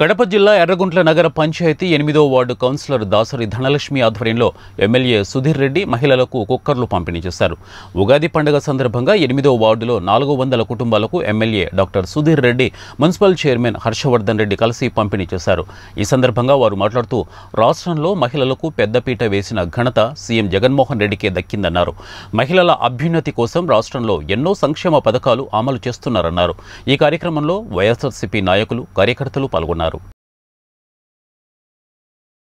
కడప జిల్లా ఎర్రగుంట్ల నగర పంచాయతీ ఎనిమిదో వార్డు కౌన్సిలర్ దాసరి ధనలక్ష్మి ఆధ్వర్యంలో ఎమ్మెల్యే సుధీర్ రెడ్డి మహిళలకు కుక్కర్లు పంపిణీ చేశారు ఉగాది పండుగ సందర్భంగా ఎనిమిదో వార్డులో నాలుగు వందల కుటుంబాలకు MLA doctor Sudheer Reddy municipal chairman Harshavardhan Reddy కలిసి పంపిణీ చేశారు ఈ సందర్భంగా వారు మాట్లాడుతూ రాష్ట్రంలో మహిళలకు పెద్దపీట వేసిన ఘనత సీఎం జగన్మోహన్ రెడ్డికే దక్కిందన్నారు మహిళల అభ్యున్నతి కోసం రాష్ట్రంలో ఎన్నో సంక్షేమ పథకాలు అమలు చేస్తున్నారన్నారు ఈ కార్యక్రమంలో వైఎస్ఆర్సీపీ నాయకులు కార్యకర్తలు పాల్గొన్నారు